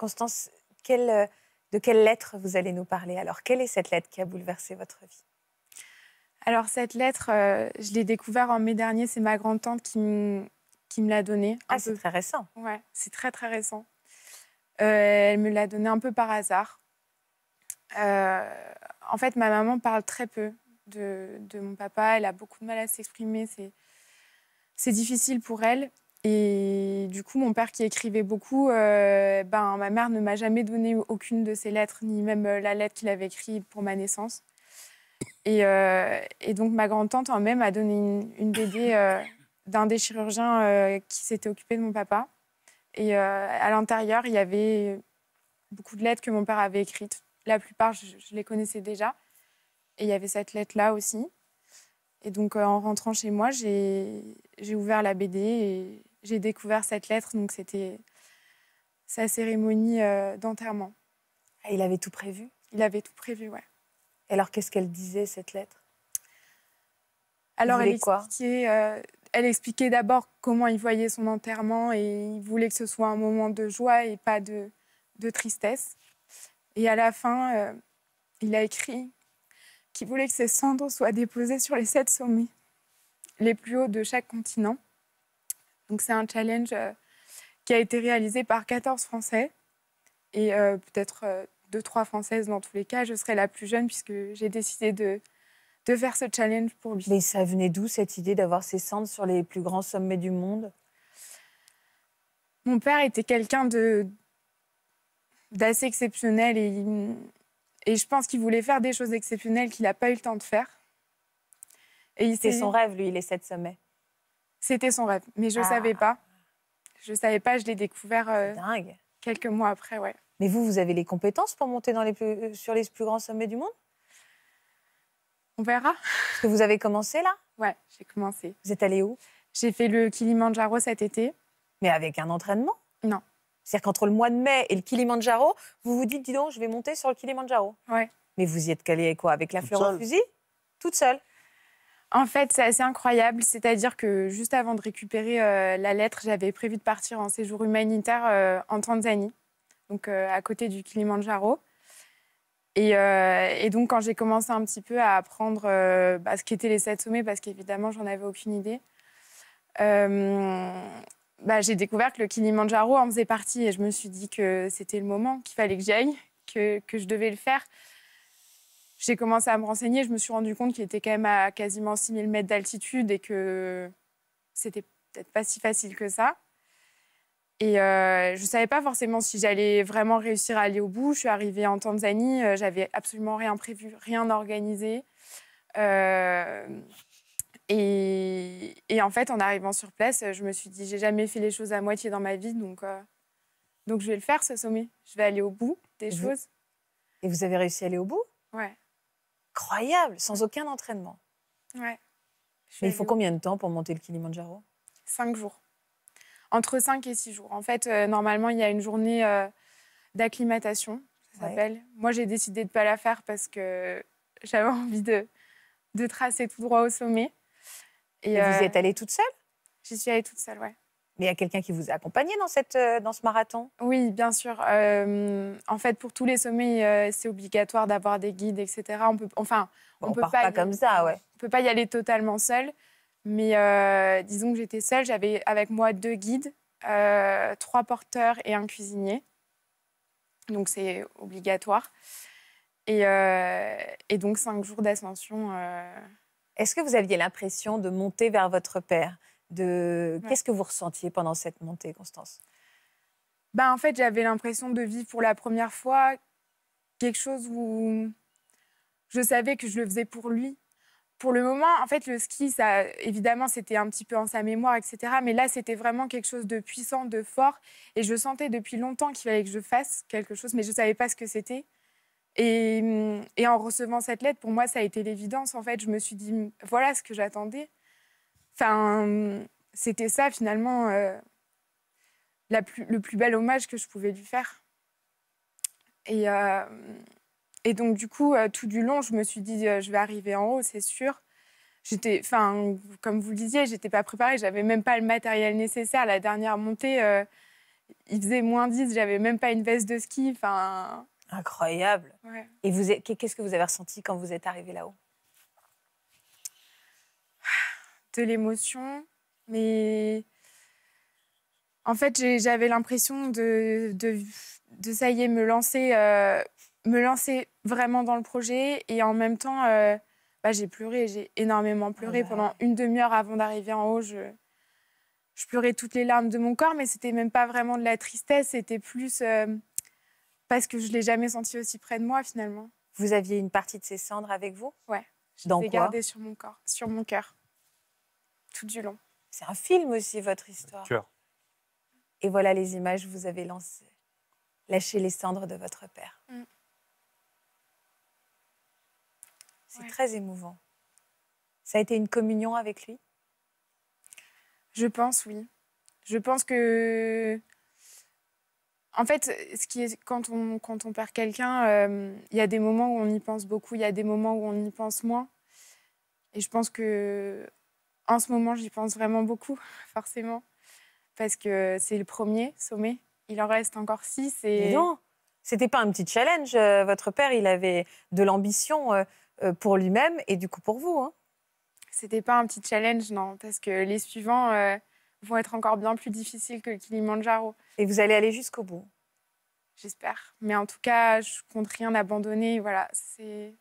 Constance, euh, de quelle lettre vous allez nous parler Alors, quelle est cette lettre qui a bouleversé votre vie Alors, cette lettre, euh, je l'ai découverte en mai dernier. C'est ma grand-tante qui me, qui me l'a donnée. Ah, c'est très récent. Ouais, c'est très, très récent. Euh, elle me l'a donnée un peu par hasard. en fait, ma maman parle très peu de mon papa. Elle a beaucoup de mal à s'exprimer. C'est difficile pour elle. Et du coup, mon père qui écrivait beaucoup, euh, ben, ma mère ne m'a jamais donné aucune de ses lettres, ni même euh, la lettre qu'il avait écrite pour ma naissance. Et, euh, donc, ma grand-tante en hein, même a donné une, BD d'un des chirurgiens qui s'était occupé de mon papa. Et à l'intérieur, il y avait beaucoup de lettres que mon père avait écrites. La plupart, je, je les connaissais déjà. Et il y avait cette lettre-là aussi. Et donc, en rentrant chez moi, j'ai ouvert la BD et j'ai découvert cette lettre, donc c'était sa cérémonie euh, d'enterrement. il avait tout prévu Il avait tout prévu, ouais. alors, qu'est-ce qu'elle disait, cette lettre Alors, elle expliquait, euh, expliquait d'abord comment il voyait son enterrement et il voulait que ce soit un moment de joie et pas de, tristesse. Et à la fin, euh, il a écrit qu'il voulait que ses cendres soient déposées sur les sept sommets les plus hauts de chaque continent donc c'est un challenge euh, qui a été réalisé par 14 Français et euh, peut-être 2 euh, deux, trois Françaises dans tous les cas. Je serai la plus jeune puisque j'ai décidé de, de faire ce challenge pour lui. Mais ça venait d'où cette idée d'avoir ses cendres sur les plus grands sommets du monde Mon père était quelqu'un de d'assez exceptionnel et, et je pense qu'il voulait faire des choses exceptionnelles qu'il n'a pas eu le temps de faire. c'est son rêve, lui, les sept sommets. C'était son rêve, mais je ne ah. savais pas. Je ne savais pas, je l'ai découvert euh, quelques mois après, ouais. Mais vous, vous avez les compétences pour monter euh, sur les plus grands sommets du monde On verra. Parce que vous avez commencé là Ouais, j'ai commencé. Vous êtes allé où J'ai fait le Kilimanjaro cet été. Mais avec un entraînement Non. C'est-à-dire qu'entre le mois de mai et le Kilimanjaro, vous vous dites, dis donc, je vais monter sur le Kilimanjaro. Ouais. Mais vous y êtes calé quoi Avec la fleur de fusil Toute seule en fait, c'est assez incroyable. C'est-à-dire que juste avant de récupérer euh, la lettre, j'avais prévu de partir en séjour humanitaire euh, en Tanzanie, donc euh, à côté du Kilimandjaro. Et, donc, quand j'ai commencé un petit peu à apprendre bah, ce qu'étaient les sept sommets, parce qu'évidemment, j'en avais aucune idée, bah, j'ai découvert que le Kilimandjaro en faisait partie. Et je me suis dit que c'était le moment, qu'il fallait que j'aille, que je devais le faire j'ai commencé à me renseigner, je me suis rendu compte qu'il était quand même à quasiment 6000 mètres d'altitude et que c'était peut-être pas si facile que ça. Et euh, je ne savais pas forcément si j'allais vraiment réussir à aller au bout. Je suis arrivée en Tanzanie, euh, j'avais absolument rien prévu, rien organisé. Euh, et, en fait, en arrivant sur place, je me suis dit, j'ai jamais fait les choses à moitié dans ma vie, donc, donc je vais le faire ce sommet. Je vais aller au bout des choses. Et vous avez réussi à aller au bout Ouais incroyable, sans aucun entraînement. Ouais. Mais il faut combien de temps pour monter le Kilimanjaro Cinq jours. Entre cinq et six jours. En fait, euh, normalement, il y a une journée euh, d'acclimatation, ça s'appelle. Moi, j'ai décidé de ne pas la faire parce que j'avais envie de, de tracer tout droit au sommet. Et, vous euh, êtes allée toute seule J'y suis allée toute seule, ouais. Mais il y a quelqu'un qui vous a dans, cette, euh, dans ce marathon Oui, bien sûr. Euh, en fait, pour tous les sommets, euh, c'est obligatoire d'avoir des guides, etc. On peut, enfin, on, peut pas, y, comme ça, ouais. On peut pas y aller totalement seul. Mais disons que j'étais seule, j'avais avec moi deux guides, trois porteurs et un cuisinier. Donc c'est obligatoire. et, donc cinq jours d'ascension. Est-ce que vous aviez l'impression de monter vers votre père de... Qu'est-ce que vous ressentiez pendant cette montée, Constance ben, En fait, j'avais l'impression de vivre pour la première fois quelque chose où je savais que je le faisais pour lui. Pour le moment, en fait, le ski, ça, évidemment, c'était un petit peu en sa mémoire, etc. Mais là, c'était vraiment quelque chose de puissant, de fort. Et je sentais depuis longtemps qu'il fallait que je fasse quelque chose, mais je ne savais pas ce que c'était. et, en recevant cette lettre, pour moi, ça a été l'évidence. En fait, je me suis dit, voilà ce que j'attendais. Enfin, c'était ça finalement euh, la le plus bel hommage que je pouvais lui faire. Et, euh, et donc du coup, euh, tout du long, je me suis dit, je vais arriver en haut, c'est sûr. J'étais, enfin, comme vous le disiez, j'étais pas préparée, j'avais même pas le matériel nécessaire. La dernière montée, il faisait moins 10, j'avais même pas une veste de ski. Enfin, Incroyable. Ouais. Et vous, qu'est-ce que vous avez ressenti quand vous êtes arrivé là-haut de l'émotion, mais en fait, j'avais l'impression de, de, de, ça y est, me lancer, euh, me lancer vraiment dans le projet. Et en même temps, euh, bah, j'ai pleuré, j'ai énormément pleuré. Oh pendant une demi-heure avant d'arriver en haut, je, je, pleurais toutes les larmes de mon corps, mais c'était même pas vraiment de la tristesse, c'était plus euh, parce que je l'ai jamais senti aussi près de moi finalement. Vous aviez une partie de ces cendres avec vous Ouais. Je dans les sur mon corps, sur mon cœur du long. C'est un film aussi, votre histoire. Et voilà les images, vous avez lancé, lâcher les cendres de votre père. Mm. C'est très émouvant. Ça a été une communion avec lui Je pense, oui. Je pense que. En fait, ce qui est, quand, on, quand on perd quelqu'un, euh, il y a des moments où on y pense beaucoup, il y a des moments où on y pense moins. Et je pense que en ce moment, j'y pense vraiment beaucoup, forcément, parce que c'est le premier sommet. Il en reste encore six. Et... Mais non, c'était pas un petit challenge. Euh, votre père, il avait de l'ambition euh, euh, pour lui-même et du coup pour vous. Hein. C'était pas un petit challenge, non, parce que les suivants vont être encore bien plus difficiles que le Kilimanjaro. Et vous allez aller jusqu'au bout. J'espère. Mais en tout cas, je compte rien abandonner. Voilà, c'est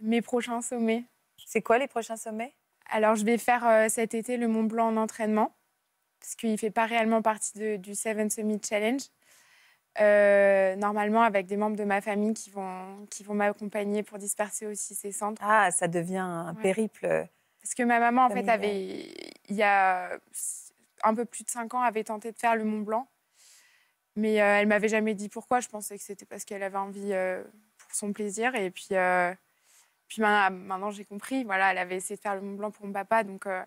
mes prochains sommets. C'est quoi les prochains sommets alors, je vais faire euh, cet été le Mont Blanc en entraînement, parce qu'il ne fait pas réellement partie du Seven Summit Challenge. Euh, normalement avec des membres de ma famille qui vont, qui vont m'accompagner pour disperser aussi ces centres. Ah, ça devient un périple. Euh, parce que ma maman, en fait, avait, il y a un peu plus de cinq ans, avait tenté de faire le Mont Blanc. Mais elle m'avait jamais dit pourquoi. Je pensais que c'était parce qu'elle avait envie pour son plaisir. Et puis, maintenant, j'ai compris. Voilà, elle avait essayé de faire le Mont Blanc pour mon papa, donc euh,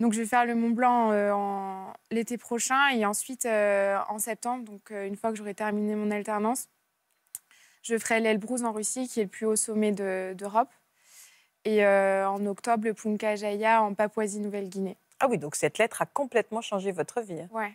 donc je vais faire le Mont Blanc euh, l'été prochain et ensuite euh, en septembre, donc une fois que j'aurai terminé mon alternance, je ferai l'Elbrus en Russie, qui est le plus haut sommet d'Europe. et en octobre, le Jaya en Papouasie-Nouvelle-Guinée. Ah oui, donc cette lettre a complètement changé votre vie. Hein. Ouais.